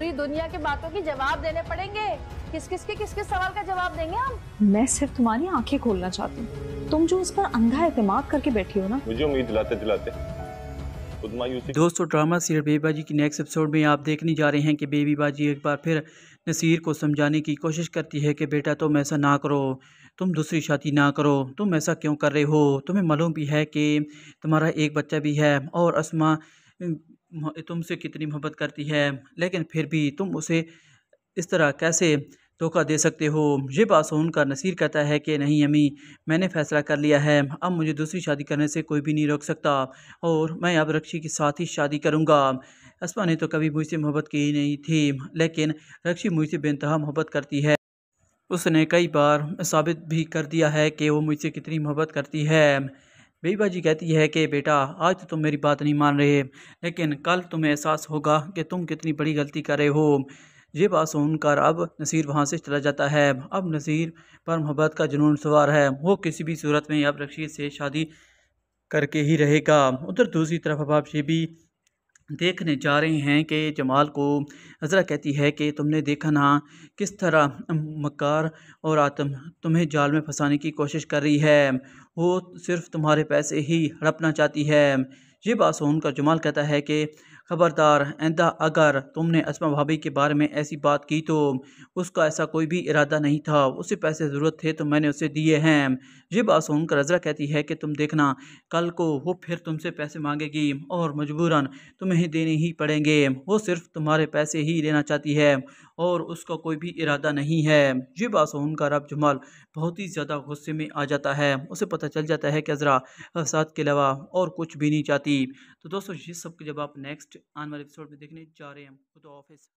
पूरी तो दुनिया के बातों के जवाब देने पड़ेंगे किस किस के किस किस सवाल का जवाब देंगे हम मैं सिर्फ तुम्हारी आंखें खोलना चाहती हूँ तुम जो उस पर अंधा एतमाद करके बैठी हो ना मुझे उम्मीद दिलाते दिलाते दोस्तों ड्रामा सीरियल बेबी बाजी की नेक्स्ट एपिसोड में आप देखने जा रहे हैं कि बेबी बाजी एक बार फिर नसीर को समझाने की कोशिश करती है कि बेटा तुम ऐसा ना करो तुम दूसरी शादी ना करो तुम ऐसा क्यों कर रहे हो तुम्हें मालूम भी है कि तुम्हारा एक बच्चा भी है और असमा तुमसे कितनी मोहब्बत करती है लेकिन फिर भी तुम उसे इस तरह कैसे धोखा दे सकते हो ये बात सुनकर नसीर कहता है कि नहीं अम्मी मैंने फ़ैसला कर लिया है अब मुझे दूसरी शादी करने से कोई भी नहीं रोक सकता और मैं अब रक्षी के साथ ही शादी करूँगा असमा ने तो कभी मुझसे मोहब्बत की ही नहीं थी लेकिन रक्षी मुझसे बेनतहा मोहब्बत करती है उसने कई बार साबित भी कर दिया है कि वो मुझसे कितनी मोहब्बत करती है बीबाजी कहती है कि बेटा आज तो तुम मेरी बात नहीं मान रहे लेकिन कल तुम्हें एहसास होगा कि तुम कितनी बड़ी गलती कर रहे हो ये बात सुनकर अब नसीर वहाँ से चला जाता है अब नसीर पर मोहब्बत का जुनून सवार है वो किसी भी सूरत में अब रशीद से शादी करके ही रहेगा उधर दूसरी तरफ अब आप ये भी देखने जा रहे हैं कि जमाल को हजरा कहती है कि तुमने देखा ना किस तरह मकार और आतम तुम्हें जाल में फंसाने की कोशिश कर रही है वो सिर्फ तुम्हारे पैसे ही हड़पना चाहती है ये बात सुनकर जमाल कहता है कि ख़बरदार आंदा अगर तुमने असमा भाभी के बारे में ऐसी बात की तो उसका ऐसा कोई भी इरादा नहीं था उसे पैसे ज़रूरत थे तो मैंने उसे दिए हैं ये बात सुनकर रजरा कहती है कि तुम देखना कल को वो फिर तुमसे पैसे मांगेगी और मजबूरन तुम्हें देने ही पड़ेंगे वो सिर्फ तुम्हारे पैसे ही लेना चाहती है और उसका कोई भी इरादा नहीं है ये बात उनका रब जमाल बहुत ही ज़्यादा गुस्से में आ जाता है उसे पता चल जाता है कि अजरा साथ के अलावा और कुछ भी नहीं चाहती तो दोस्तों ये सब जब आप नेक्स्ट आने वाले एपिसोड में देखने जा रहे हैं खुदा ऑफिस